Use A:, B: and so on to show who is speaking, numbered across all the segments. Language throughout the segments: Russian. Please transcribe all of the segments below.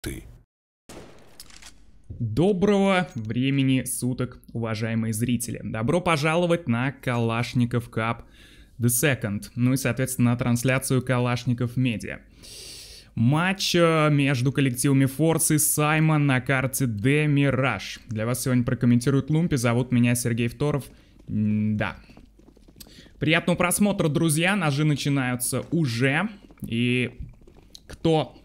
A: ты. Доброго времени суток, уважаемые зрители. Добро пожаловать на Калашников Кап The Second, ну и, соответственно, на трансляцию Калашников Медиа. Матч э, между коллективами Форс и Саймон на карте The Mirage. Для вас сегодня прокомментирует Лумпи, зовут меня Сергей Второв. М да. Приятного просмотра, друзья. Ножи начинаются уже. И кто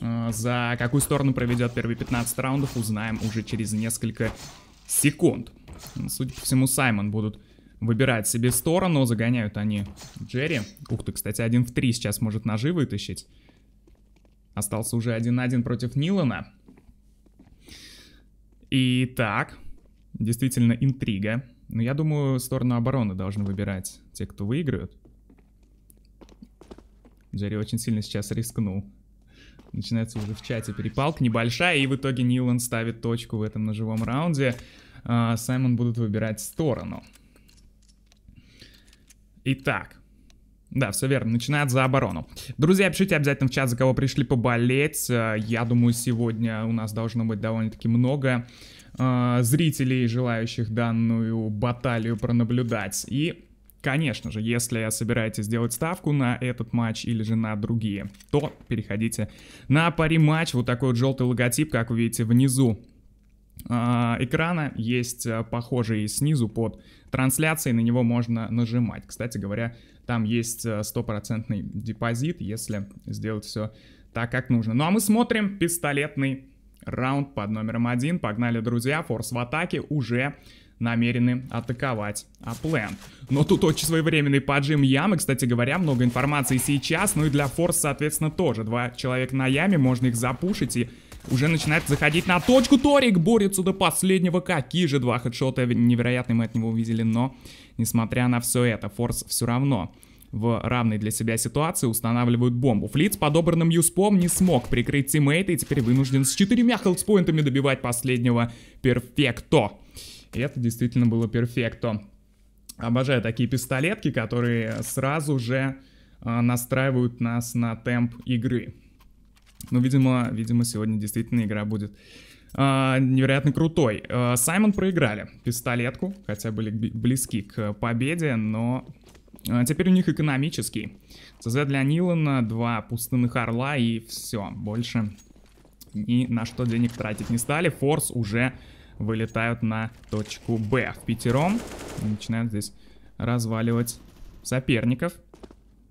A: Э, за какую сторону проведет первые 15 раундов, узнаем уже через несколько секунд. Судя по всему, Саймон будут выбирать себе сторону. Загоняют они Джерри. Ух ты, кстати, один в три сейчас может ножи вытащить. Остался уже один на один против Нилана. Итак, действительно интрига. Но я думаю, сторону обороны должны выбирать те, кто выиграют. Джерри очень сильно сейчас рискнул. Начинается уже в чате перепалка небольшая, и в итоге Нилан ставит точку в этом ножевом раунде. А, Саймон будут выбирать сторону. Итак, да, все верно. Начинает за оборону. Друзья, пишите обязательно в чат, за кого пришли поболеть. А, я думаю, сегодня у нас должно быть довольно-таки много э, зрителей, желающих данную баталию пронаблюдать. И Конечно же, если собираетесь делать ставку на этот матч или же на другие, то переходите на пари матч. Вот такой вот желтый логотип, как вы видите, внизу а, экрана есть э, похожий снизу под трансляцией, на него можно нажимать. Кстати говоря, там есть э, стопроцентный депозит, если сделать все так, как нужно. Ну а мы смотрим пистолетный раунд под номером один. Погнали, друзья, форс в атаке уже намерены атаковать Аплен. Но тут очень своевременный поджим ямы, кстати говоря, много информации сейчас, ну и для Форс, соответственно, тоже. Два человека на яме, можно их запушить и уже начинает заходить на точку. Торик борется до последнего. Какие же два хедшота невероятные мы от него увидели. Но, несмотря на все это, Форс все равно в равной для себя ситуации устанавливают бомбу. Флиц подобранным юспом не смог прикрыть тиммейта и теперь вынужден с четырьмя хелспоинтами добивать последнего перфекто. И Это действительно было перфекто. Обожаю такие пистолетки, которые сразу же а, настраивают нас на темп игры. Ну, видимо, видимо, сегодня действительно игра будет э, невероятно крутой. Э, Саймон проиграли пистолетку, хотя были близки к победе, но э, теперь у них экономический. ЦЗ для Нилана, два пустынных орла и все. Больше ни на что денег тратить не стали. Форс уже вылетают на точку Б в пятером. И начинают здесь разваливать соперников.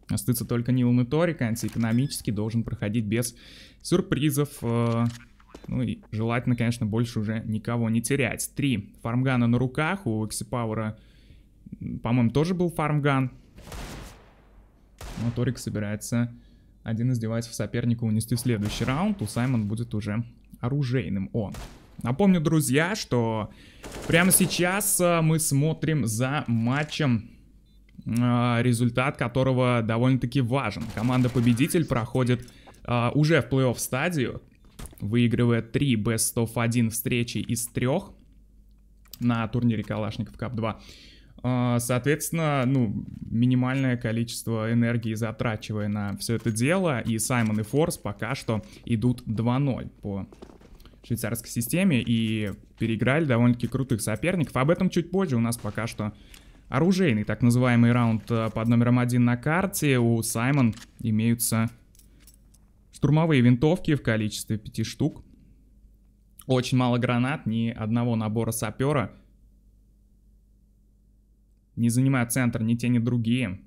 A: Остается только Нилан и Торик, экономически должен проходить без сюрпризов. Э, ну и желательно, конечно, больше уже никого не терять. Три фармгана на руках, у Эксипауэра, по-моему, тоже был фармган. Моторик собирается один из девайсов соперника унести в следующий раунд, у Саймон будет уже оружейным он. Напомню, друзья, что прямо сейчас э, мы смотрим за матчем э, результат которого довольно-таки важен. Команда-победитель проходит э, уже в плей-офф стадию, выигрывая 3 best of 1 встречи из 3 на турнире Калашников Кап 2. соответственно, ну, минимальное количество энергии затрачивая на все это дело, и Саймон и Форс пока что идут 2-0 по швейцарской системе и переиграли довольно-таки крутых соперников. Об этом чуть позже. У нас пока что оружейный, так называемый раунд э, под номером один на карте. У Саймон имеются штурмовые винтовки в количестве пяти штук. Очень мало гранат, ни одного набора сапера. Не занимая центр ни те, ни другие.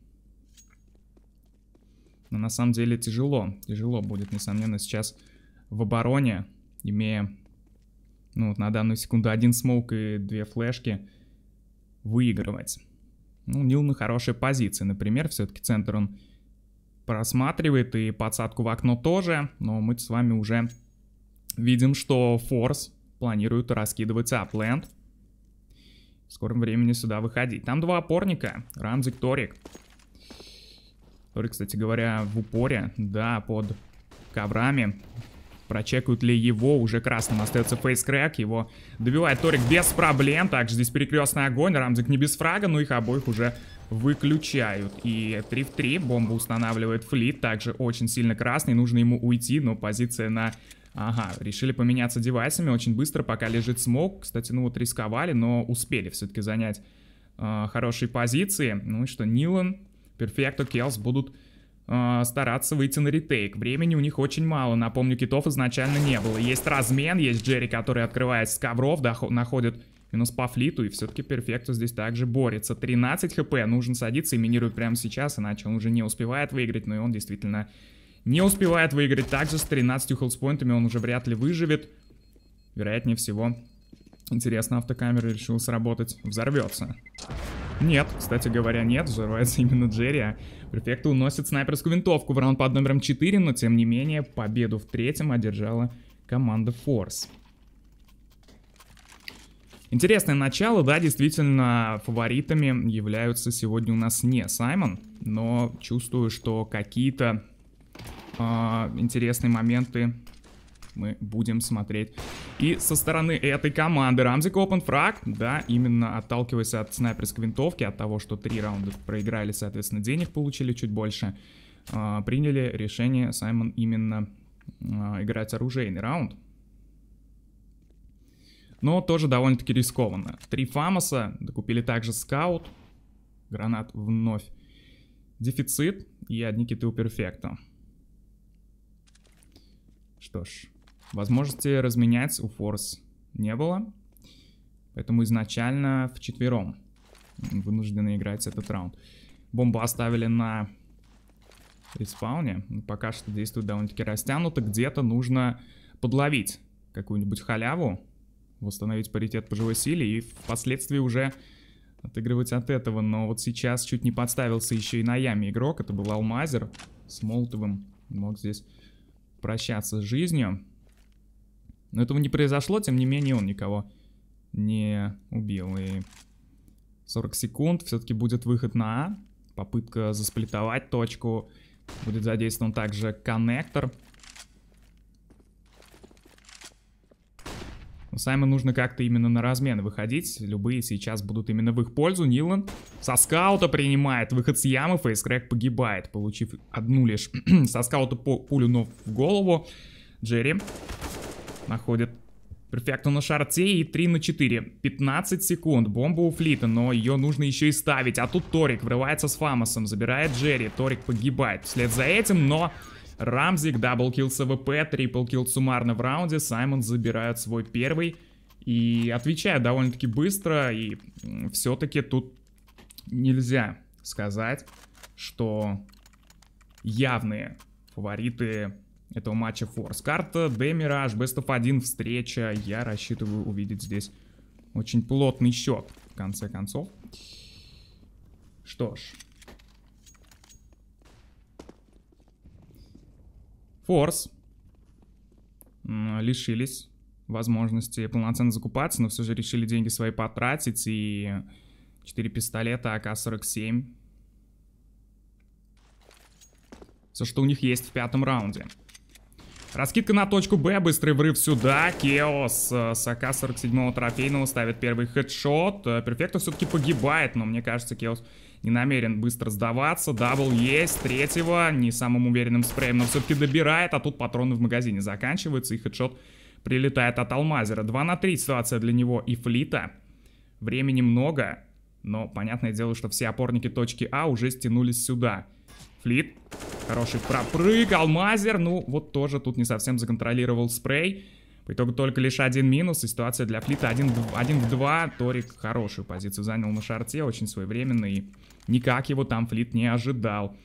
A: Но на самом деле тяжело. Тяжело будет, несомненно, сейчас в обороне имея, ну вот на данную секунду один смоук и две флешки, выигрывать. Ну, Нил на хорошей позиции, например, все-таки центр он просматривает и подсадку в окно тоже, но мы с вами уже видим, что Форс планирует раскидывать апленд. В скором времени сюда выходить. Там два опорника, Рамзик, Торик. Торик, кстати говоря, в упоре, да, под коврами. Прочекают ли его? Уже красным остается фейскрак. Его добивает Торик без проблем. Также здесь перекрестный огонь. Рамзик не без фрага, но их обоих уже выключают. И 3 в 3. бомба устанавливает Флит. Также очень сильно красный. Нужно ему уйти, но позиция на... Ага, решили поменяться девайсами очень быстро, пока лежит смог. Кстати, ну вот рисковали, но успели все-таки занять э, хорошие позиции. Ну и что, Нилан, Перфекто, Келс будут Э, стараться выйти на ретейк. Времени у них очень мало, напомню, китов изначально не было. Есть размен, есть Джерри, который открывает с ковров, находит минус по флиту, и все-таки Перфекту здесь также борется. 13 хп, нужно садиться и минирует прямо сейчас, иначе он уже не успевает выиграть, но и он действительно не успевает выиграть. Также с 13 хелспоинтами он уже вряд ли выживет, вероятнее всего. Интересно, автокамера решила сработать, взорвется. Нет, кстати говоря, нет, взрывается именно Джерри. Префекта уносит снайперскую винтовку в раунд под номером 4, но тем не менее победу в третьем одержала команда Force. Интересное начало, да, действительно, фаворитами являются сегодня у нас не Саймон, но чувствую, что какие-то э, интересные моменты мы будем смотреть и со стороны этой команды Рамзик Open фраг, да, именно отталкиваясь от снайперской винтовки, от того, что три раунда проиграли, соответственно, денег получили чуть больше, э, приняли решение Саймон именно э, играть оружейный раунд. Но тоже довольно-таки рискованно. Три Фамоса, докупили также Скаут, гранат вновь дефицит и от Никиты Уперфекта. Что ж, Возможности разменять у форс не было. Поэтому изначально в четвером вынуждены играть этот раунд. Бомбу оставили на респауне. Ну, пока что действует довольно-таки растянуто. Где-то нужно подловить какую-нибудь халяву, восстановить паритет по живой силе и впоследствии уже отыгрывать от этого. Но вот сейчас чуть не подставился еще и на яме игрок. Это был Алмазер с Молотовым. Мог здесь прощаться с жизнью. Но этого не произошло, тем не менее он никого не убил. И 40 секунд, все-таки будет выход на А. Попытка засплитовать точку. Будет задействован также коннектор. Но Саймон нужно как-то именно на размен выходить. Любые сейчас будут именно в их пользу. Нилан со скаута принимает выход с ямы. Фейскрэк погибает, получив одну лишь со скаута пулю, но в голову. Джерри Находит. перфект на шарте и 3 на 4. 15 секунд. Бомба у Флита, но ее нужно еще и ставить. А тут Торик врывается с Фамосом, забирает Джерри. Торик погибает. Вслед за этим, но... Рамзик, даблкил с АВП, триплкил суммарно в раунде. Саймон забирает свой первый. И отвечает довольно-таки быстро. И все-таки тут нельзя сказать, что явные фавориты этого матча форс. Карта Демираж, Best of 1 встреча. Я рассчитываю увидеть здесь очень плотный счет, в конце концов. Что ж. Форс. Лишились возможности полноценно закупаться, но все же решили деньги свои потратить. И 4 пистолета АК-47. Все, что у них есть в пятом раунде. Раскидка на точку Б, быстрый врыв сюда. Кеос э, с АК-47 трофейного ставит первый хедшот. Э, Перфекто все-таки погибает, но мне кажется, Кеос не намерен быстро сдаваться. Дабл есть, третьего, не самым уверенным спреем, но все-таки добирает, а тут патроны в магазине заканчиваются, и хедшот прилетает от Алмазера. 2 на 3 ситуация для него и Флита. Времени много, но понятное дело, что все опорники точки А уже стянулись сюда. Флит. Хороший пропрыг. Алмазер. Ну, вот тоже тут не совсем законтролировал спрей. По итогу только лишь один минус, и ситуация для Флита 1, 1 в 2. Торик хорошую позицию занял на шарте, очень своевременно, и никак его там Флит не ожидал.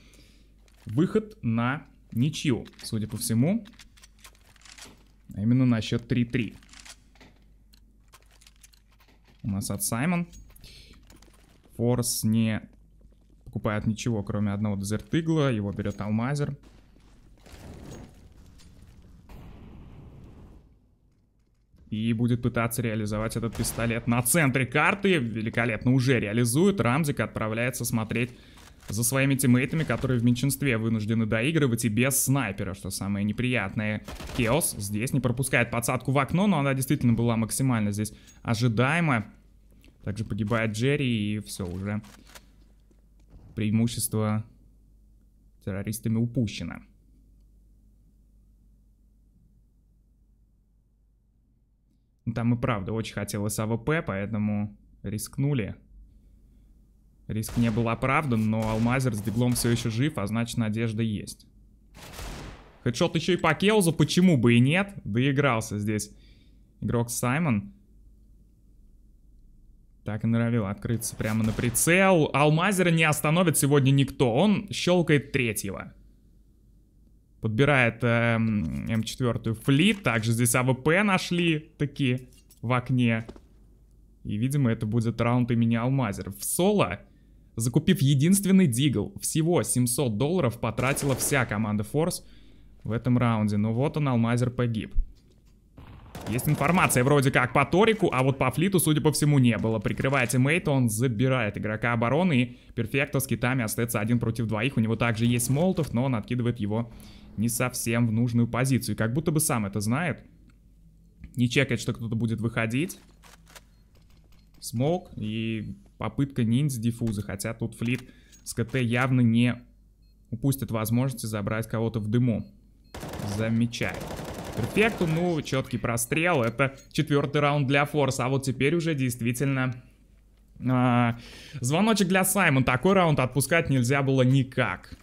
A: Выход на ничью, судя по всему. А именно на счет 3-3. У нас от Саймон. Форс не покупает ничего, кроме одного дезертыгла. Его берет алмазер. И будет пытаться реализовать этот пистолет на центре карты. Великолепно уже реализует. Рамзик отправляется смотреть за своими тиммейтами, которые в меньшинстве вынуждены доигрывать и без снайпера, что самое неприятное. Кеос здесь не пропускает подсадку в окно, но она действительно была максимально здесь ожидаема. Также погибает Джерри и все уже преимущество террористами упущено. Ну, там и правда очень хотелось АВП, поэтому рискнули. Риск не был оправдан, но Алмазер с диглом все еще жив, а значит надежда есть. Хедшот еще и по Келзу, почему бы и нет? Доигрался здесь игрок Саймон. Так и норовил открыться прямо на прицел. Алмазера не остановит сегодня никто. Он щелкает третьего. Подбирает М4 эм, эм флит. Также здесь АВП нашли такие в окне. И, видимо, это будет раунд имени Алмазер. В соло, закупив единственный дигл, всего 700 долларов потратила вся команда Форс в этом раунде. Но вот он, Алмазер погиб. Есть информация вроде как по Торику, а вот по Флиту, судя по всему, не было. Прикрывая тиммейта, он забирает игрока обороны, и Перфекто с китами остается один против двоих. У него также есть Молотов, но он откидывает его не совсем в нужную позицию. как будто бы сам это знает. Не чекает, что кто-то будет выходить. Смок и попытка ниндзя диффуза, хотя тут Флит с КТ явно не упустит возможности забрать кого-то в дыму. Замечательно перфекту. Ну, четкий прострел. Это четвертый раунд для Форса. А вот теперь уже действительно а, звоночек для Саймон. Такой раунд отпускать нельзя было никак.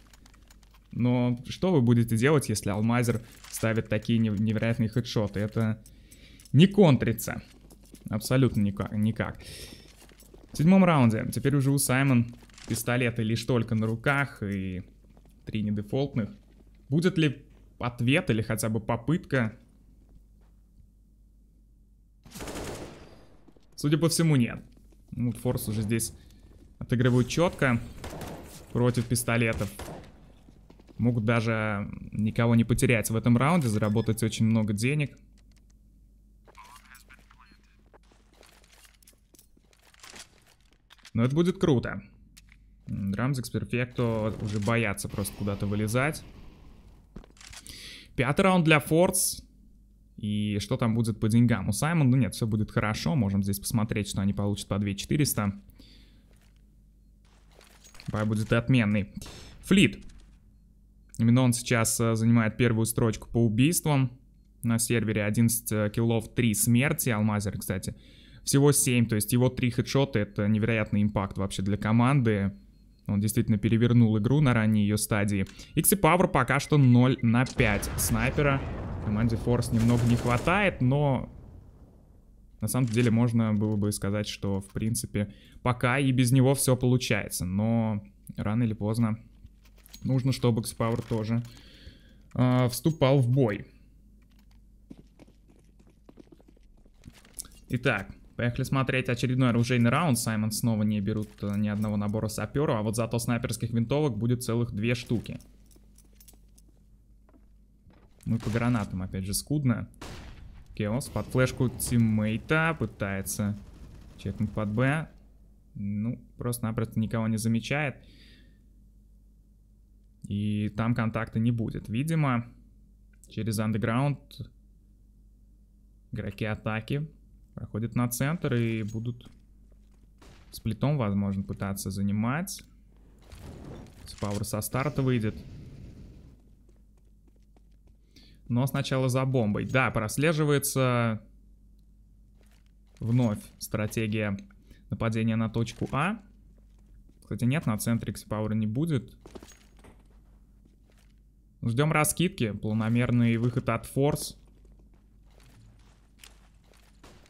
A: Но что вы будете делать, если Алмазер ставит такие невероятные хедшоты? Это не контрится. Абсолютно никак. никак. В седьмом раунде. Теперь уже у Саймон пистолеты лишь только на руках и три недефолтных. Будет ли ответ или хотя бы попытка. Судя по всему, нет. Ну, Форс уже здесь отыгрывают четко против пистолетов. Могут даже никого не потерять в этом раунде, заработать очень много денег. Но это будет круто. Драмзикс Перфекто уже боятся просто куда-то вылезать. Пятый раунд для Фордс. И что там будет по деньгам? У Саймона ну нет, все будет хорошо. Можем здесь посмотреть, что они получат по 2400. Бай будет отменный. Флит. Именно он сейчас э, занимает первую строчку по убийствам. На сервере 11 э, киллов, 3 смерти. Алмазер, кстати, всего 7. То есть его 3 хедшота — это невероятный импакт вообще для команды. Он действительно перевернул игру на ранней ее стадии. Иксипавр пока что 0 на 5. Снайпера команде Форс немного не хватает, но... На самом деле можно было бы сказать, что, в принципе, пока и без него все получается. Но рано или поздно нужно, чтобы Иксипавр тоже э, вступал в бой. Итак, Поехали смотреть очередной оружейный раунд. Саймон снова не берут э, ни одного набора саперов, а вот зато снайперских винтовок будет целых две штуки. Мы ну по гранатам, опять же, скудно. Кеос под флешку тиммейта пытается чекнуть под Б. Ну, просто-напросто никого не замечает. И там контакта не будет. Видимо, через андеграунд игроки атаки Проходит на центр и будут с плитом, возможно, пытаться занимать. Спауэр со старта выйдет. Но сначала за бомбой. Да, прослеживается вновь стратегия нападения на точку А. Кстати, нет, на центре x не будет. Ждем раскидки. Планомерный выход от Форс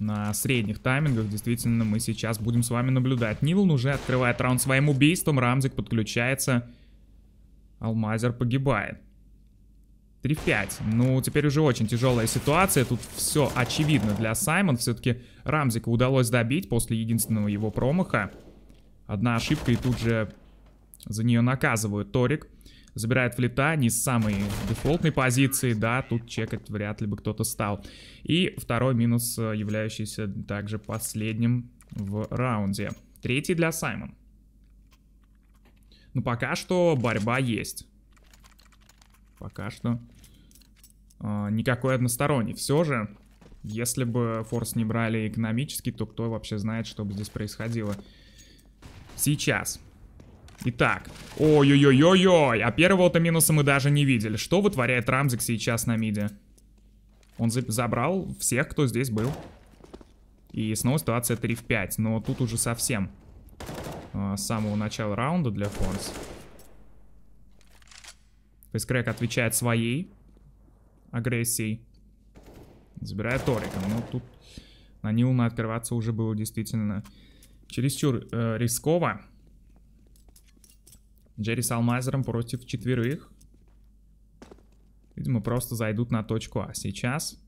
A: на средних таймингах действительно мы сейчас будем с вами наблюдать. Нивелн уже открывает раунд своим убийством, Рамзик подключается, Алмазер погибает. 3 в 5. Ну, теперь уже очень тяжелая ситуация. Тут все очевидно для Саймон. Все-таки Рамзика удалось добить после единственного его промаха. Одна ошибка и тут же за нее наказывают Торик. Забирает флита, не с самой дефолтной позиции, да, тут чекать вряд ли бы кто-то стал. И второй минус, э, являющийся также последним в раунде. Третий для Саймон. Ну, пока что борьба есть. Пока что э, никакой односторонний. Все же, если бы форс не брали экономически, то кто вообще знает, что бы здесь происходило сейчас. Итак, ой-ой-ой-ой-ой, а первого-то минуса мы даже не видели. Что вытворяет Рамзик сейчас на миде? Он за забрал всех, кто здесь был. И снова ситуация 3 в 5, но тут уже совсем э, с самого начала раунда для Фонс. То есть Крэг отвечает своей агрессией. Забирает Торика, но ну, тут на Нилна открываться уже было действительно чересчур э, рисково. Джерри с Алмайзером против четверых. Видимо, просто зайдут на точку А. Сейчас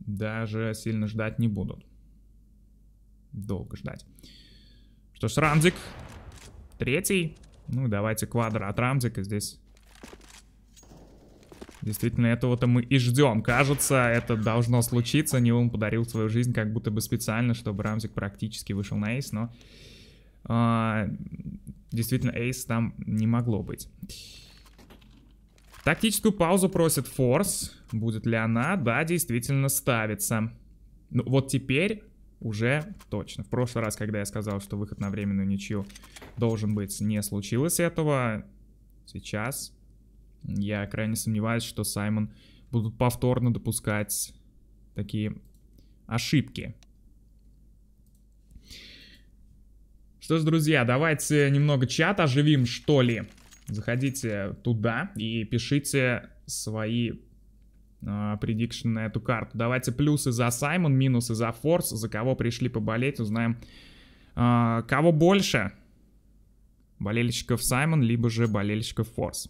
A: даже сильно ждать не будут. Долго ждать. Что ж, Рамзик. Третий. Ну, давайте квадр от Рамзика здесь. Действительно, этого-то мы и ждем. Кажется, это должно случиться. Не он подарил свою жизнь как будто бы специально, чтобы Рамзик практически вышел на эйс, но... А, действительно эйс там не могло быть. Тактическую паузу просит форс. Будет ли она? Да, действительно ставится. Ну вот теперь уже точно. В прошлый раз, когда я сказал, что выход на временную ничью должен быть, не случилось этого. Сейчас я крайне сомневаюсь, что Саймон будут повторно допускать такие ошибки. Что ж, друзья, давайте немного чат оживим, что ли. Заходите туда и пишите свои а, предикшн на эту карту. Давайте плюсы за Саймон, минусы за Форс. За кого пришли поболеть, узнаем, э, кого больше. Болельщиков Саймон, либо же болельщиков Форс.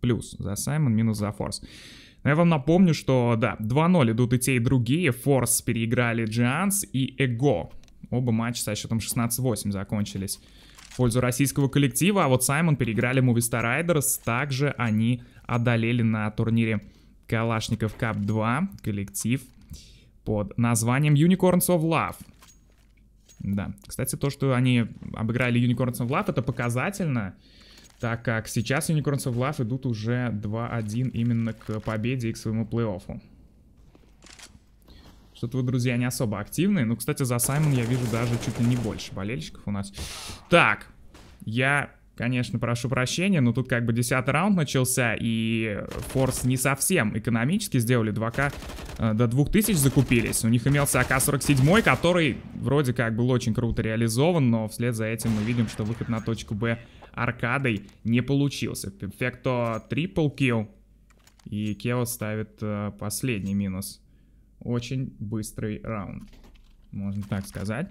A: Плюс за Саймон, минус за Форс. Но я вам напомню, что да, 2-0 идут и те, и другие. Форс переиграли Джианс и Эго. Оба матча со счетом 16-8 закончились в пользу российского коллектива. А вот Саймон переиграли Movistar Riders. Также они одолели на турнире Калашников Кап 2 коллектив под названием Unicorns of Love. Да, кстати, то, что они обыграли Unicorns of Love, это показательно, так как сейчас Unicorns of Love идут уже 2-1 именно к победе и к своему плей-оффу. Что-то вы, друзья, не особо активные. Ну, кстати, за Саймон я вижу даже чуть ли не больше болельщиков у нас. Так, я, конечно, прошу прощения, но тут как бы 10 раунд начался, и Форс не совсем экономически сделали 2К э, до 2000 закупились. У них имелся АК-47, который вроде как был очень круто реализован, но вслед за этим мы видим, что выход на точку Б аркадой не получился. Перфекто трипл килл. И Кео ставит э, последний минус очень быстрый раунд. Можно так сказать.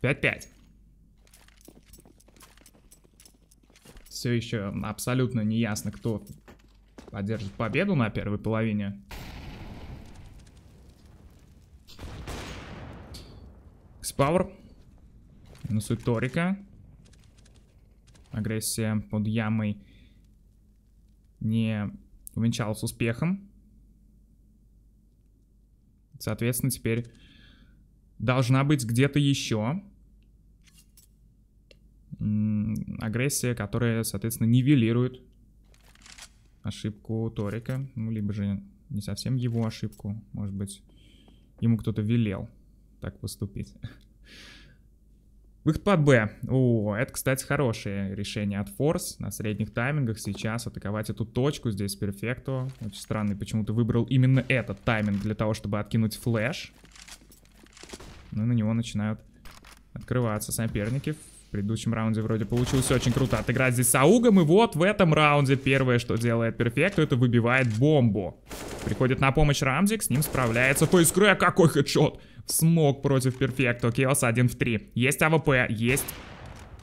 A: 5-5. Все еще абсолютно неясно, кто поддержит победу на первой половине. Экспауэр. Минусует Торика. Агрессия под ямой не увенчалась успехом. Соответственно, теперь должна быть где-то еще агрессия, которая, соответственно, нивелирует ошибку Торика. Ну, либо же не совсем его ошибку. Может быть, ему кто-то велел так поступить. Выход под Б. О, это, кстати, хорошее решение от Форс. На средних таймингах сейчас атаковать эту точку здесь перфекту. Очень странный почему-то выбрал именно этот тайминг для того, чтобы откинуть флэш. Ну и на него начинают открываться соперники. В предыдущем раунде вроде получилось очень круто отыграть здесь с Аугом. И вот в этом раунде первое, что делает перфекту, это выбивает бомбу. Приходит на помощь Рамзи, с ним справляется Фейскрэк. А какой хедшот! Смог против Перфекто. Киос 1 в 3. Есть АВП, есть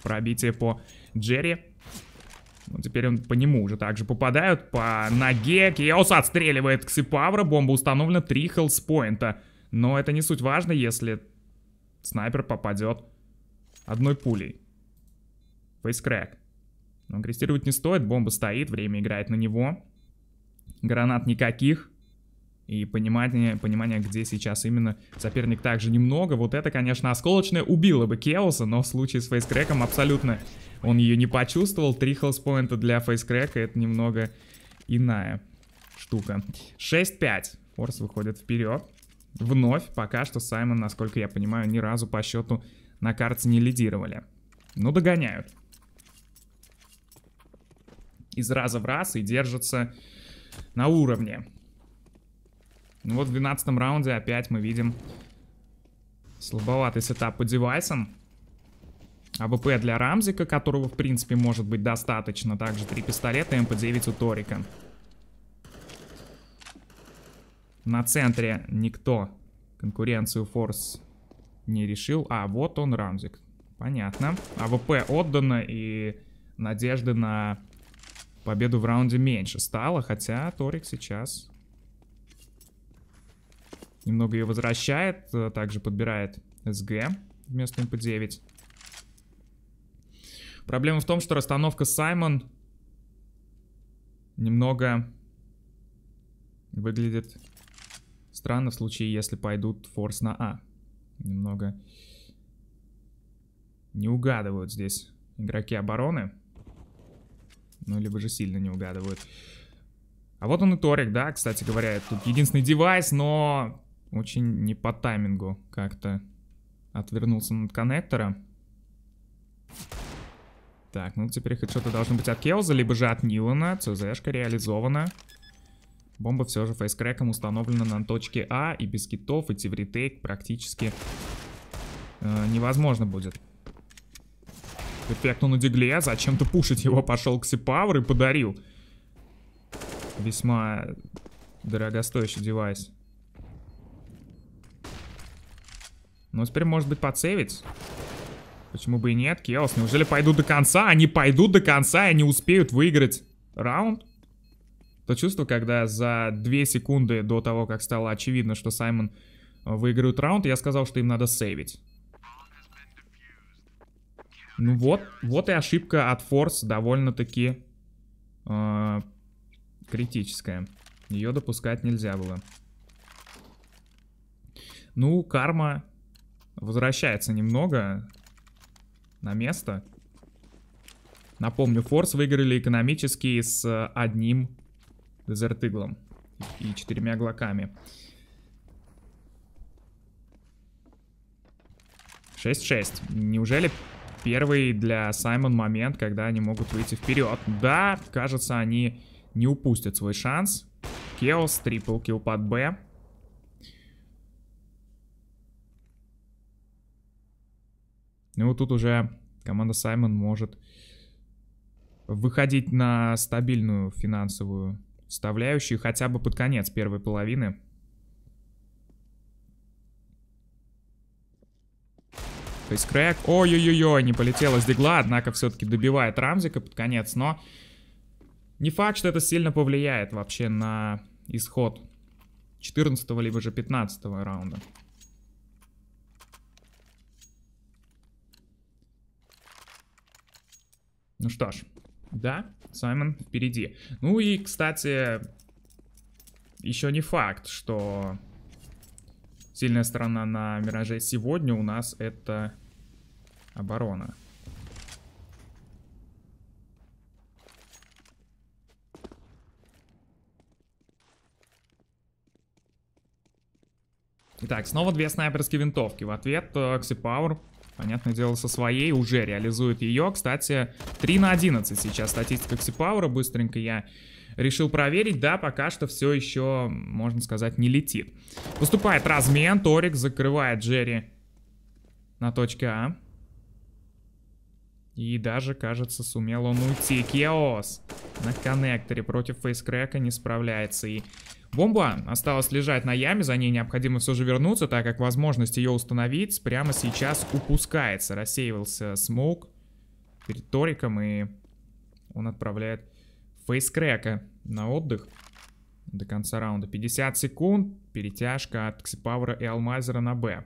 A: пробитие по Джерри. Ну, теперь он по нему уже также попадают. По ноге Киос отстреливает Ксипавра. Бомба установлена три хелспоинта. Но это не суть важно, если снайпер попадет одной пулей. Фейскрэк. Но крестировать не стоит, бомба стоит, время играет на него. Гранат никаких и понимание, понимание, где сейчас именно соперник также немного. Вот это, конечно, осколочное убило бы Кеоса, но в случае с фейскреком абсолютно он ее не почувствовал. Три хелспоинта для фейскрека это немного иная штука. 6-5. Форс выходит вперед. Вновь пока что Саймон, насколько я понимаю, ни разу по счету на карте не лидировали. Ну, догоняют. Из раза в раз и держатся на уровне. Ну вот в 12 раунде опять мы видим слабоватый сетап по девайсам. АВП для Рамзика, которого, в принципе, может быть достаточно. Также три пистолета МП-9 эм у Торика. На центре никто конкуренцию Форс не решил. А, вот он, Рамзик. Понятно. АВП отдано, и надежды на победу в раунде меньше стало. Хотя Торик сейчас немного ее возвращает, э, также подбирает СГ вместо МП-9. Проблема в том, что расстановка Саймон немного выглядит странно в случае, если пойдут форс на А. Немного не угадывают здесь игроки обороны. Ну, либо же сильно не угадывают. А вот он и Торик, да, кстати говоря, тут единственный девайс, но очень не по таймингу как-то отвернулся над коннектора. Так, ну теперь хоть что-то должно быть от Келза, либо же от Нилана. ЦЗшка реализована. Бомба все же фейскреком установлена на точке А, и без китов идти в ретейк практически э, невозможно будет. Эффект он у Дигле, а зачем-то пушить его, пошел к Сипавр и подарил. Весьма дорогостоящий девайс. Ну, теперь, может быть, подсевить. Почему бы и нет, Келос? Неужели пойдут до конца? Они пойдут до конца и не успеют выиграть раунд? То чувство, когда за 2 секунды до того, как стало очевидно, что Саймон э, выиграет раунд, я сказал, что им надо сейвить. Ну вот, вот и ошибка от Форс довольно-таки э, критическая. Ее допускать нельзя было. Ну, карма возвращается немного на место. Напомню, Форс выиграли экономически с э, одним Дезертыглом и четырьмя глоками. 6-6. Неужели первый для Саймон момент, когда они могут выйти вперед? Да, кажется, они не упустят свой шанс. Кеос, трипл килл под Б. И ну, вот тут уже команда Саймон может выходить на стабильную финансовую составляющую хотя бы под конец первой половины. То есть Крэг, ой-ой-ой, не полетела с дигла, однако все-таки добивает Рамзика под конец, но не факт, что это сильно повлияет вообще на исход 14 либо же 15 раунда. Ну что ж, да, Саймон впереди. Ну и, кстати, еще не факт, что сильная сторона на Мираже сегодня у нас это оборона. Итак, снова две снайперские винтовки. В ответ Окси э, Пауэр Понятное дело, со своей уже реализует ее. Кстати, 3 на 11 сейчас статистика Ксипаура. Быстренько я решил проверить. Да, пока что все еще, можно сказать, не летит. Поступает размен. Торик закрывает Джерри на точке А. И даже, кажется, сумел он уйти. Кеос на коннекторе против фейскрека не справляется. И Бомба осталась лежать на яме, за ней необходимо все же вернуться, так как возможность ее установить прямо сейчас упускается. Рассеивался смоук перед Ториком, и он отправляет фейскрека на отдых до конца раунда. 50 секунд, перетяжка от Ксипавра и Алмазера на Б.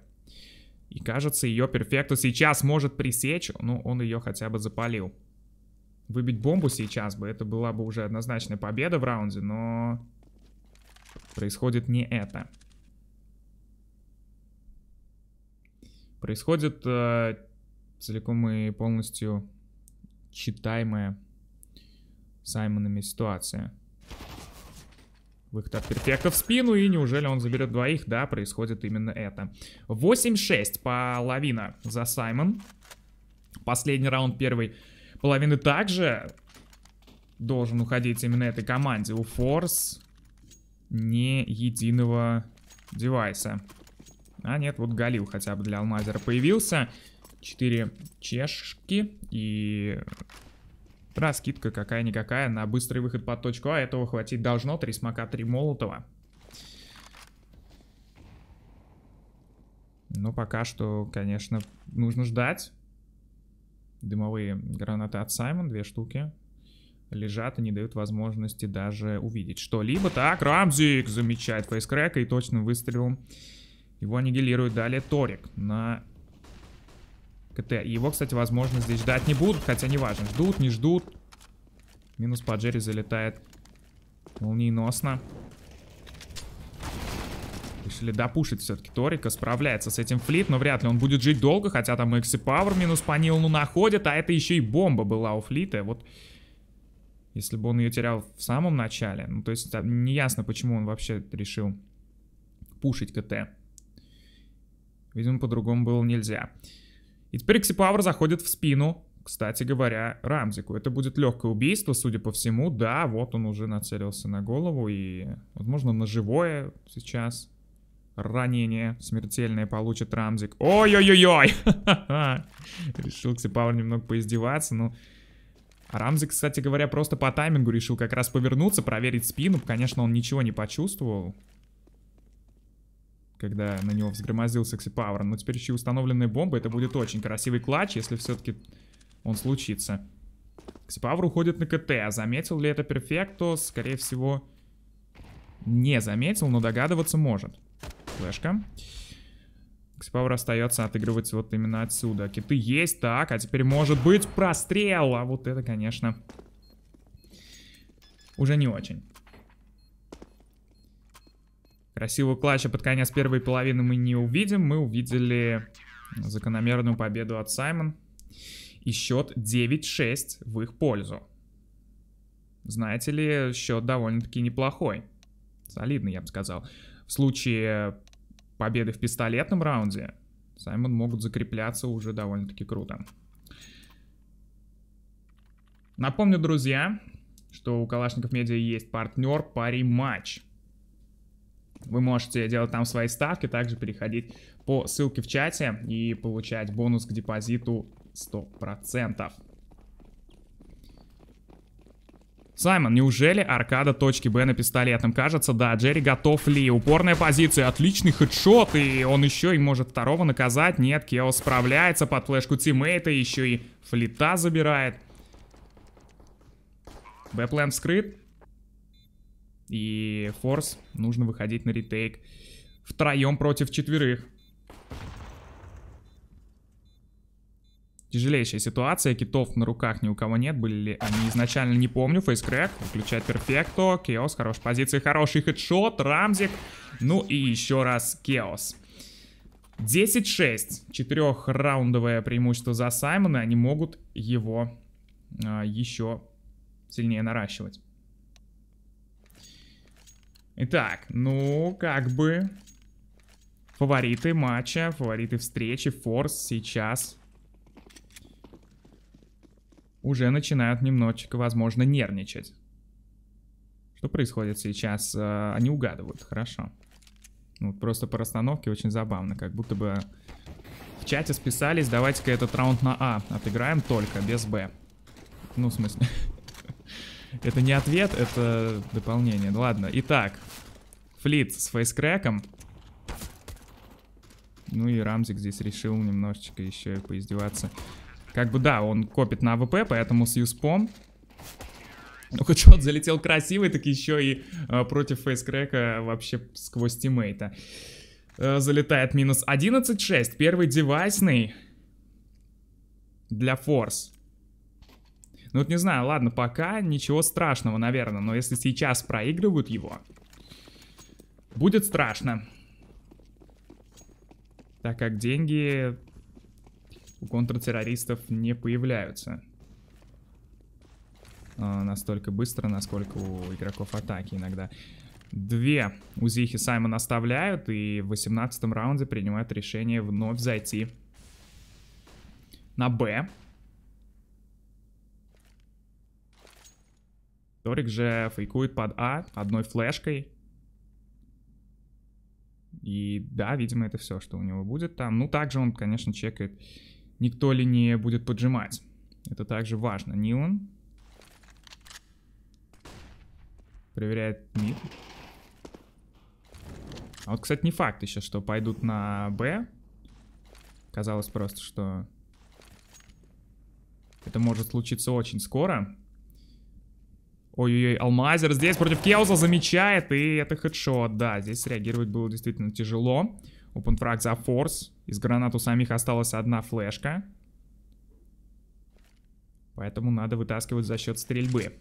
A: И кажется, ее перфекту сейчас может пресечь, но ну, он ее хотя бы запалил. Выбить бомбу сейчас бы, это была бы уже однозначная победа в раунде, но происходит не это. Происходит э, целиком и полностью читаемая Саймонами ситуация. Выход от перфекта в спину, и неужели он заберет двоих? Да, происходит именно это. 8-6, половина за Саймон. Последний раунд первой половины также должен уходить именно этой команде. У Форс не единого девайса. А нет, вот Галил хотя бы для алмазера появился. Четыре чешки и раскидка какая-никакая на быстрый выход под точку А. Этого хватить должно. Три смока, три молотова. Но пока что, конечно, нужно ждать. Дымовые гранаты от Саймон, две штуки лежат и не дают возможности даже увидеть что-либо. Так, Рамзик замечает фейскрека и точным выстрелом его аннигилирует. Далее Торик на КТ. Его, кстати, возможно, здесь ждать не будут, хотя неважно, ждут, не ждут. Минус по Джерри залетает молниеносно. Решили допушить все-таки Торика, справляется с этим флит, но вряд ли он будет жить долго, хотя там Экси Пауэр минус по Нилну находит, а это еще и бомба была у флита, вот... Если бы он ее терял в самом начале, ну то есть там неясно, почему он вообще решил пушить КТ. Видимо, по-другому было нельзя. И теперь Ксипавр заходит в спину, кстати говоря, Рамзику. Это будет легкое убийство, судя по всему. Да, вот он уже нацелился на голову и, возможно, на живое сейчас ранение смертельное получит Рамзик. Ой-ой-ой-ой! Решил Ксипавр немного поиздеваться, но... Ну... А Рамзи, кстати говоря, просто по таймингу решил как раз повернуться, проверить спину. Конечно, он ничего не почувствовал, когда на него взгромозил Секси Пауэр. Но теперь еще и установленная бомба. Это будет очень красивый клатч, если все-таки он случится. Секси Пауэр уходит на КТ. А заметил ли это Перфекто? Скорее всего, не заметил, но догадываться может. Флешка. Флешка. Ксипауэр остается отыгрывать вот именно отсюда. Киты есть, так, а теперь может быть прострел. А вот это, конечно, уже не очень. Красивую клатча под конец первой половины мы не увидим. Мы увидели закономерную победу от Саймон. И счет 9-6 в их пользу. Знаете ли, счет довольно-таки неплохой. Солидный, я бы сказал. В случае победы в пистолетном раунде, Саймон могут закрепляться уже довольно-таки круто. Напомню, друзья, что у Калашников Медиа есть партнер пари матч. Вы можете делать там свои ставки, также переходить по ссылке в чате и получать бонус к депозиту 100%. Саймон, неужели аркада точки Б на пистолетном? Кажется, да, Джерри готов ли? Упорная позиция, отличный хедшот, и он еще и может второго наказать. Нет, Кео справляется под флешку тиммейта, еще и флита забирает. Бэплэм скрыт. И форс, нужно выходить на ретейк. Втроем против четверых. Тяжелейшая ситуация, китов на руках ни у кого нет, были ли они изначально, не помню. Фейскрэк, включает перфекто, Кеос, хорошая позиция, хороший хедшот, Рамзик, ну и еще раз Кеос. 10-6, четырехраундовое преимущество за Саймона, они могут его э, еще сильнее наращивать. Итак, ну, как бы фавориты матча, фавориты встречи, Форс сейчас уже начинают немножечко, возможно, нервничать. Что происходит сейчас? Э, они угадывают, хорошо. Ну, вот просто по расстановке очень забавно, как будто бы в чате списались, давайте-ка этот раунд на А отыграем только, без Б. Ну, в смысле... это не ответ, это дополнение. Ну, ладно, итак, флит с фейскрэком. Ну и Рамзик здесь решил немножечко еще поиздеваться. Как бы да, он копит на АВП, поэтому с юспом... Ну, хоть он залетел красивый, так еще и э, против фейскрека вообще сквозь тиммейта. Э, залетает минус 11.6. Первый девайсный для форс. Ну вот не знаю, ладно, пока ничего страшного, наверное, но если сейчас проигрывают его, будет страшно. Так как деньги у контртеррористов не появляются. А, настолько быстро, насколько у игроков атаки иногда. Две УЗИхи Саймон оставляют, и в 18 раунде принимают решение вновь зайти на Б. Торик же фейкует под А одной флешкой. И да, видимо, это все, что у него будет там. Ну, также он, конечно, чекает никто ли не будет поджимать. Это также важно. Нилан. Проверяет мид. А вот, кстати, не факт еще, что пойдут на Б. Казалось просто, что это может случиться очень скоро. Ой-ой-ой, Алмазер здесь против Келза замечает, и это хедшот, да, здесь реагировать было действительно тяжело. Open за форс. Из гранат у самих осталась одна флешка. Поэтому надо вытаскивать за счет стрельбы.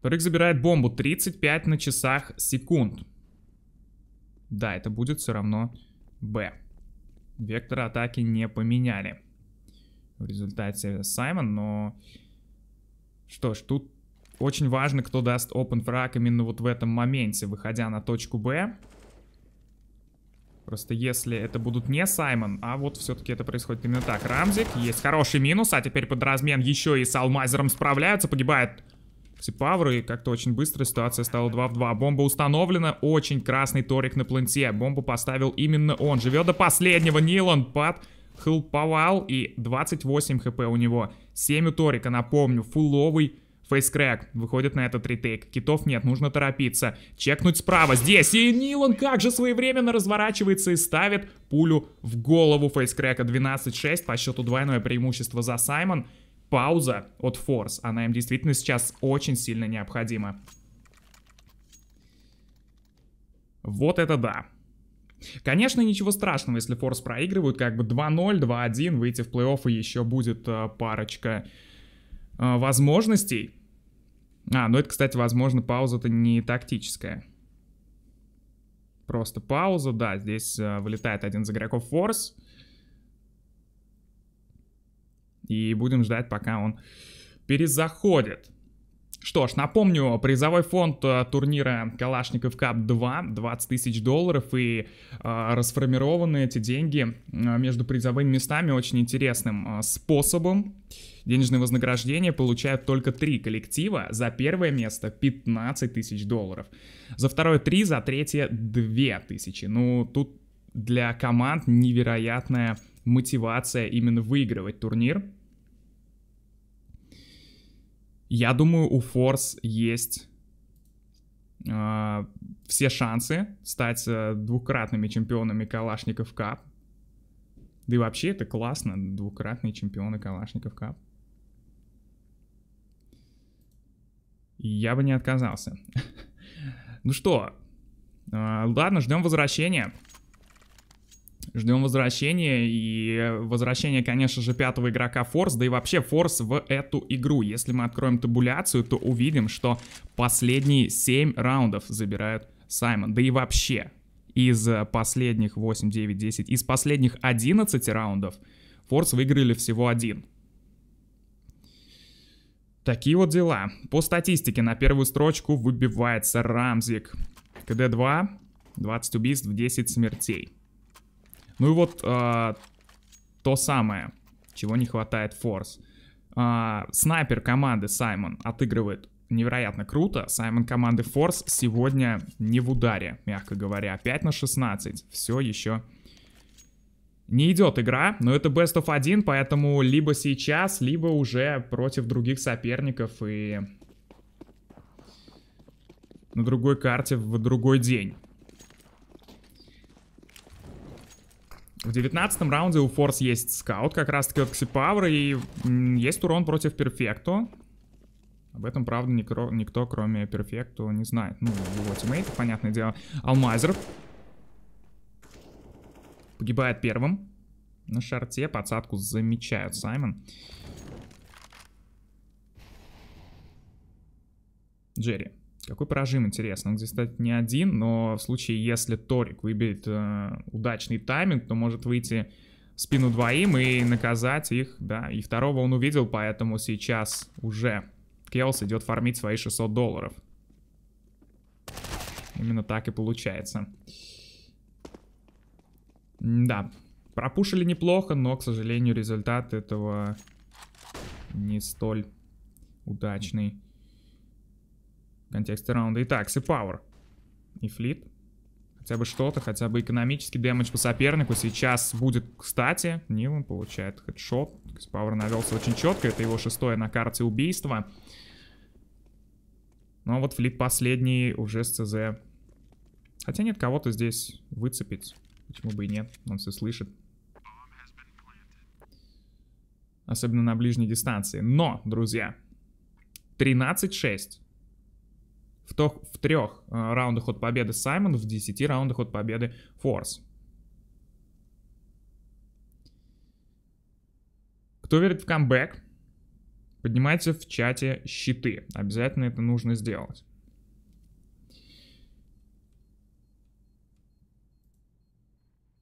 A: Турик забирает бомбу 35 на часах секунд. Да, это будет все равно Б. Вектор атаки не поменяли. В результате Саймон, но... Что ж, тут очень важно, кто даст open фраг именно вот в этом моменте, выходя на точку Б. Просто если это будут не Саймон, а вот все-таки это происходит именно так. Рамзик, есть хороший минус, а теперь под размен еще и с Алмайзером справляются, погибает Псипавры, и как-то очень быстро ситуация стала 2 в 2. Бомба установлена, очень красный Торик на планте. Бомбу поставил именно он. Живет до последнего, Нилон, пад хилповал, и 28 хп у него. 7 у Торика, напомню, фуловый Фейскрэк выходит на этот ретейк. Китов нет, нужно торопиться. Чекнуть справа. Здесь. И Нилан как же своевременно разворачивается и ставит пулю в голову Фейскрэка. 12-6. По счету двойное преимущество за Саймон. Пауза от Форс. Она им действительно сейчас очень сильно необходима. Вот это да. Конечно, ничего страшного, если Форс проигрывают, как бы 2-0, 2-1, выйти в плей-офф и еще будет э, парочка э, возможностей. А, ну это, кстати, возможно, пауза-то не тактическая. Просто пауза, да, здесь э, вылетает один из игроков Форс. И будем ждать, пока он перезаходит. Что ж, напомню, призовой фонд э, турнира Калашников Кап 2 20 тысяч долларов и э, расформированы эти деньги э, между призовыми местами очень интересным э, способом. Денежные вознаграждения получают только три коллектива. За первое место 15 тысяч долларов. За второе 3, за третье 2 тысячи. Ну, тут для команд невероятная мотивация именно выигрывать турнир. Я думаю, у Форс есть э, все шансы стать э, двукратными чемпионами Калашников Кап. Да и вообще это классно, двукратные чемпионы Калашников Кап. Я бы не отказался. Ну что, а, ладно, ждем возвращения. Ждем возвращения, и возвращение, конечно же, пятого игрока Форс, да и вообще Форс в эту игру. Если мы откроем табуляцию, то увидим, что последние 7 раундов забирают Саймон. Да и вообще, из последних 8, 9, 10, из последних 11 раундов Форс выиграли всего один. Такие вот дела. По статистике на первую строчку выбивается Рамзик. КД-2, 20 убийств, 10 смертей. Ну и вот а, то самое, чего не хватает Force. А, снайпер команды Саймон отыгрывает невероятно круто. Саймон команды Force сегодня не в ударе, мягко говоря. 5 на 16. Все еще не идет игра, но это best of 1, поэтому либо сейчас, либо уже против других соперников и на другой карте в другой день. В девятнадцатом раунде у Форс есть скаут, как раз таки от Ксипавра, и есть урон против Перфекту. Об этом, правда, никто, никто кроме Перфекту, не знает. Ну, его тиммейты, понятное дело. Алмазер погибает первым. На шарте подсадку замечают Саймон. Джерри. Какой прожим, интересно. Он здесь, кстати, не один, но в случае, если Торик выберет э, удачный тайминг, то может выйти в спину двоим и наказать их, да. И второго он увидел, поэтому сейчас уже Келс идет фармить свои 600 долларов. Именно так и получается. Да, пропушили неплохо, но, к сожалению, результат этого не столь удачный в контексте раунда. Итак, Сипауэр и Флит. Хотя бы что-то, хотя бы экономический дэмэдж по сопернику сейчас будет кстати. Нилан получает хедшот. Сипауэр навелся очень четко. Это его шестое на карте убийство. Но вот Флит последний уже с ЦЗ. Хотя нет, кого-то здесь выцепить. Почему бы и нет? Он все слышит особенно на ближней дистанции. Но, друзья, 13-6 в, тох, в трех э, раундах от победы Саймон, в десяти раундах от победы Форс. Кто верит в камбэк, поднимайте в чате щиты. Обязательно это нужно сделать.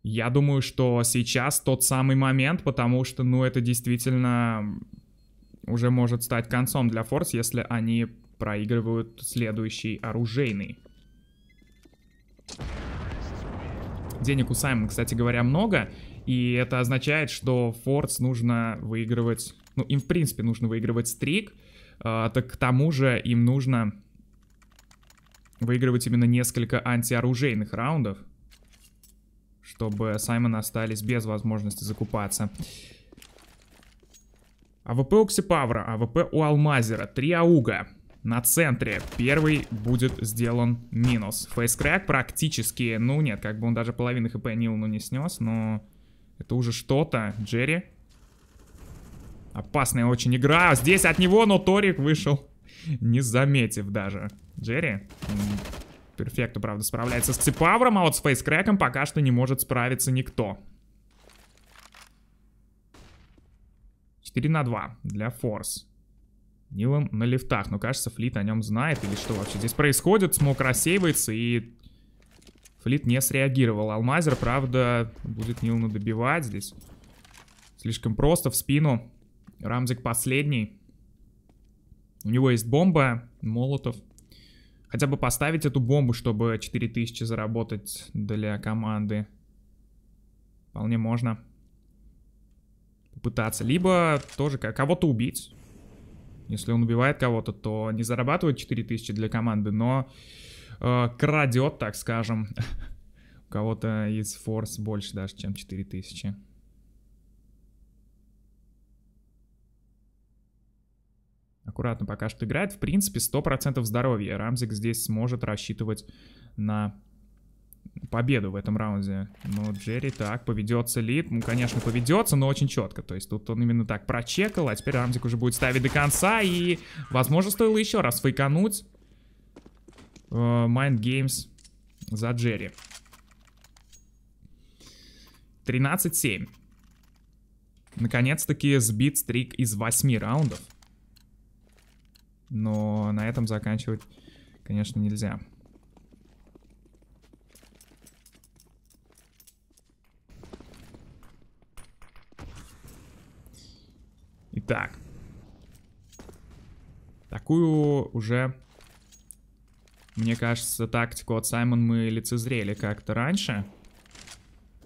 A: Я думаю, что сейчас тот самый момент, потому что, ну, это действительно уже может стать концом для Форс, если они проигрывают следующий оружейный. Денег у Саймона, кстати говоря, много. И это означает, что Фордс нужно выигрывать... Ну, им, в принципе, нужно выигрывать стрик. Э, так к тому же им нужно выигрывать именно несколько антиоружейных раундов. Чтобы Саймона остались без возможности закупаться. АВП у Ксипавра, АВП у Алмазера, три Ауга на центре. Первый будет сделан минус. Фейскрэк практически, ну нет, как бы он даже половины хп Нилну не снес, но это уже что-то. Джерри. Опасная очень игра. Здесь от него, но Торик вышел, не заметив даже. Джерри. Перфекту, правда, справляется с Цепавром, а вот с Фейскрэком пока что не может справиться никто. 4 на 2 для Форс. Нилом на лифтах. Но кажется, Флит о нем знает или что вообще здесь происходит. Смог рассеивается и Флит не среагировал. Алмазер, правда, будет Нилну добивать здесь. Слишком просто в спину. Рамзик последний. У него есть бомба, молотов. Хотя бы поставить эту бомбу, чтобы 4000 заработать для команды. Вполне можно попытаться. Либо тоже кого-то убить. Если он убивает кого-то, то не зарабатывает 4000 для команды, но э, крадет, так скажем. У кого-то из форс больше даже, чем 4000. Аккуратно пока что играет. В принципе, 100% здоровья. Рамзик здесь сможет рассчитывать на победу в этом раунде. Но ну, Джерри так, поведется ли? Ну, конечно, поведется, но очень четко. То есть тут он именно так прочекал, а теперь Рамзик уже будет ставить до конца. И, возможно, стоило еще раз фейкануть. Э, Mind Games за Джерри. 13-7. Наконец-таки сбит стрик из 8 раундов. Но на этом заканчивать, конечно, нельзя. Итак. Такую уже, мне кажется, тактику от Саймон мы лицезрели как-то раньше.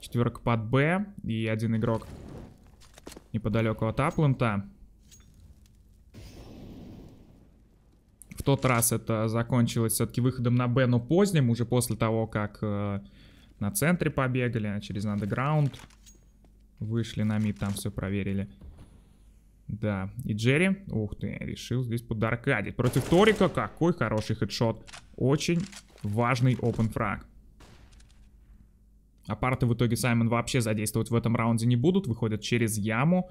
A: Четверка под Б и один игрок неподалеку от Апланта. В тот раз это закончилось все-таки выходом на Б, но поздним, уже после того, как э, на центре побегали, через андеграунд вышли на мид, там все проверили. Да, и Джерри, ух ты, решил здесь подаркадить. Против Торика какой хороший хедшот. Очень важный open фраг. Апарты в итоге Саймон вообще задействовать в этом раунде не будут. Выходят через яму.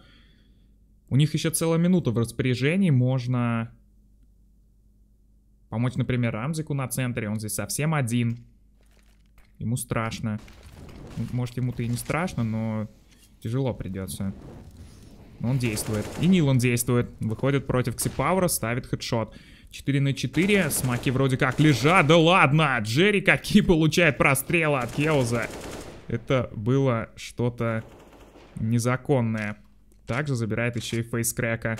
A: У них еще целая минута в распоряжении. Можно помочь, например, Рамзику на центре. Он здесь совсем один. Ему страшно. Может, ему-то и не страшно, но тяжело придется. Он действует. И Нил он действует. Выходит против Ксипавра, ставит хедшот. 4 на 4. Смоки вроде как лежат. Да ладно! Джерри какие получает прострелы от Хеуза. Это было что-то незаконное. Также забирает еще и фейскрека.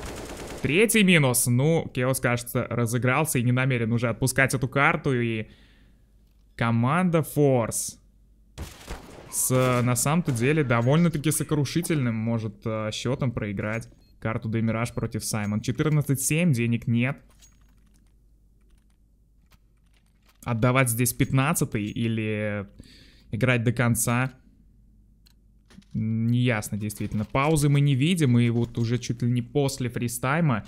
A: Третий минус. Ну, Кеос, кажется, разыгрался и не намерен уже отпускать эту карту. И команда Форс с, на самом-то деле, довольно-таки сокрушительным может э, счетом проиграть карту Демираж против Саймон. 14-7, денег нет. Отдавать здесь 15 или играть до конца. Неясно, действительно. Паузы мы не видим, и вот уже чуть ли не после фристайма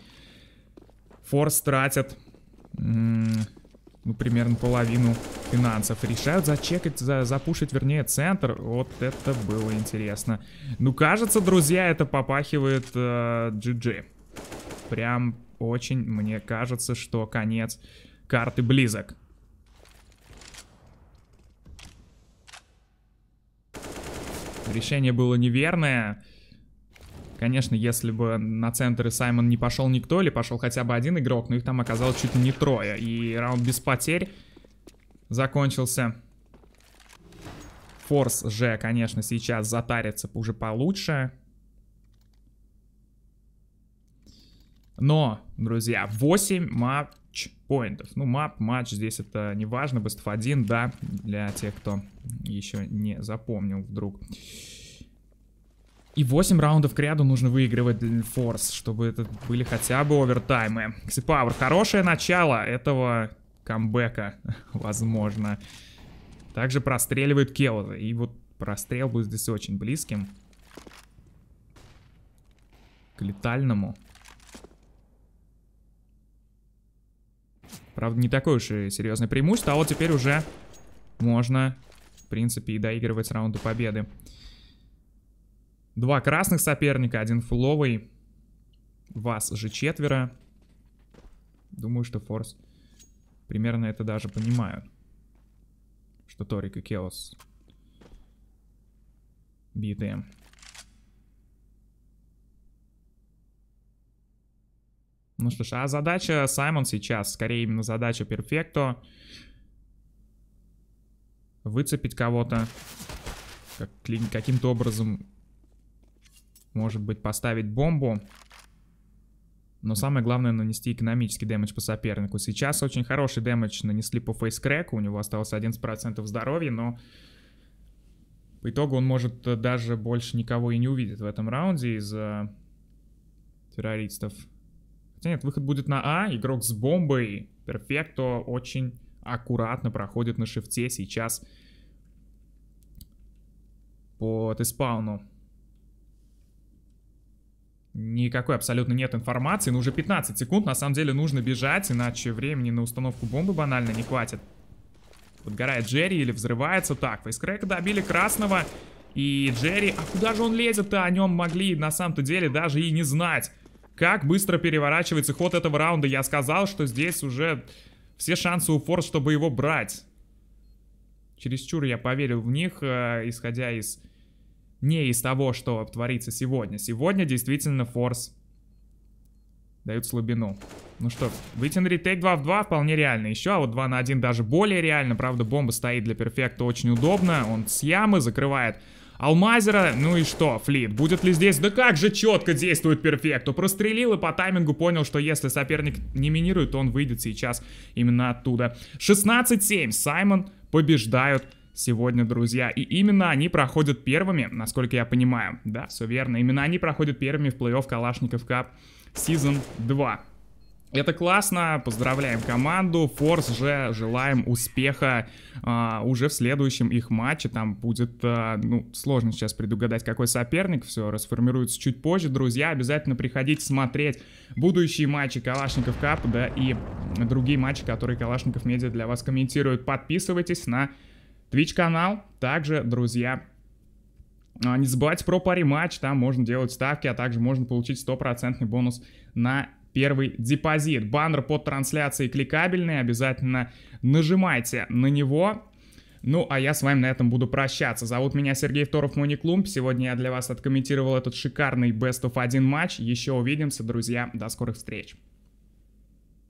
A: форс тратят, ну, примерно половину финансов. Решают зачекать, за, запушить, вернее, центр. Вот это было интересно. Ну, кажется, друзья, это попахивает э, GG. Прям очень мне кажется, что конец карты близок. Решение было неверное. Конечно, если бы на центр и Саймон не пошел никто, или пошел хотя бы один игрок, но их там оказалось чуть ли не трое. И раунд без потерь закончился. Форс же, конечно, сейчас затарится уже получше. Но, друзья, 8 матч-поинтов. Ну, мап, матч здесь это не важно. Бестов 1, да, для тех, кто еще не запомнил вдруг. И 8 раундов к ряду нужно выигрывать для Форс, чтобы это были хотя бы овертаймы. Ксипауэр, хорошее начало этого камбэка, возможно. Также простреливают Келла. И вот прострел будет здесь очень близким. К летальному. Правда, не такое уж и серьезное преимущество. А вот теперь уже можно, в принципе, и доигрывать раунду победы. Два красных соперника, один фуловый. Вас же четверо. Думаю, что форс... Force примерно это даже понимаю. Что Торик и Келос биты. Ну что ж, а задача Саймон сейчас, скорее именно задача Перфекто. Выцепить кого-то. Как, каким-то образом, может быть, поставить бомбу но самое главное нанести экономический дэмэдж по сопернику. Сейчас очень хороший дэмэдж нанесли по фейскреку, у него осталось 11% здоровья, но по итогу он может э, даже больше никого и не увидит в этом раунде из-за террористов. Хотя нет, выход будет на А, игрок с бомбой, перфекто, очень аккуратно проходит на шифте сейчас по теспауну. Никакой абсолютно нет информации, но ну, уже 15 секунд, на самом деле нужно бежать, иначе времени на установку бомбы банально не хватит. Подгорает Джерри или взрывается. Так, фейскрека добили красного. И Джерри... А куда же он лезет-то? О нем могли на самом-то деле даже и не знать. Как быстро переворачивается ход этого раунда. Я сказал, что здесь уже все шансы у Форс, чтобы его брать. Чересчур я поверил в них, э, исходя из не из того, что творится сегодня. Сегодня действительно форс дают слабину. Ну что, вытян ретейк 2 в 2 вполне реально еще, а вот 2 на 1 даже более реально. Правда, бомба стоит для перфекта очень удобно. Он с ямы закрывает Алмазера, ну и что, Флит, будет ли здесь? Да как же четко действует Перфекту. Прострелил и по таймингу понял, что если соперник не минирует, то он выйдет сейчас именно оттуда. 16-7, Саймон побеждают сегодня, друзья. И именно они проходят первыми, насколько я понимаю. Да, все верно. Именно они проходят первыми в плей-офф Калашников Кап Сезон 2. Это классно, поздравляем команду, Форс же желаем успеха а, уже в следующем их матче, там будет, а, ну, сложно сейчас предугадать, какой соперник, все расформируется чуть позже, друзья, обязательно приходите смотреть будущие матчи Калашников Кап, да, и другие матчи, которые Калашников Медиа для вас комментирует, подписывайтесь на Twitch канал, также, друзья, а, не забывайте про пари матч, там можно делать ставки, а также можно получить стопроцентный бонус на первый депозит. Баннер под трансляцией кликабельный, обязательно нажимайте на него. Ну, а я с вами на этом буду прощаться. Зовут меня Сергей Второв, Мони Клумб. Сегодня я для вас откомментировал этот шикарный Best of 1 матч. Еще увидимся, друзья. До скорых встреч.